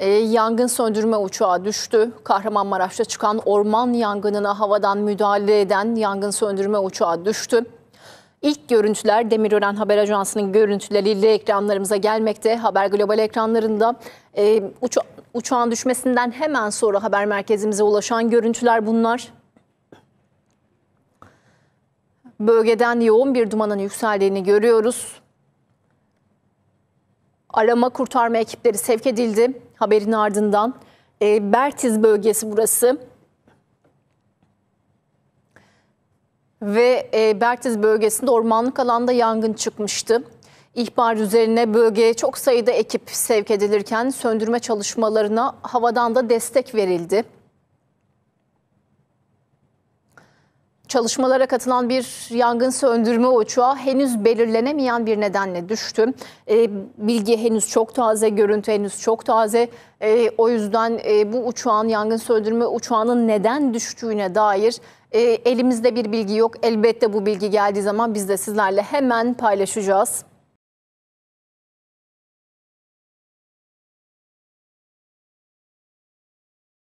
Ee, yangın söndürme uçağı düştü. Kahramanmaraş'ta çıkan orman yangınına havadan müdahale eden yangın söndürme uçağı düştü. İlk görüntüler Demirören Haber Ajansı'nın görüntüleriyle ekranlarımıza gelmekte. Haber Global ekranlarında e, uça uçağın düşmesinden hemen sonra haber merkezimize ulaşan görüntüler bunlar. Bölgeden yoğun bir dumanın yükseldiğini görüyoruz arama kurtarma ekipleri sevk edildi haberin ardından. E, Bertiz bölgesi burası. Ve e, Bertiz bölgesinde ormanlık alanda yangın çıkmıştı. İhbar üzerine bölgeye çok sayıda ekip sevk edilirken söndürme çalışmalarına havadan da destek verildi. Çalışmalara katılan bir yangın söndürme uçağı henüz belirlenemeyen bir nedenle düştü. E, bilgi henüz çok taze, görüntü henüz çok taze. E, o yüzden e, bu uçağın yangın söndürme uçağının neden düştüğüne dair elimizde bir bilgi yok. Elbette bu bilgi geldiği zaman biz de sizlerle hemen paylaşacağız.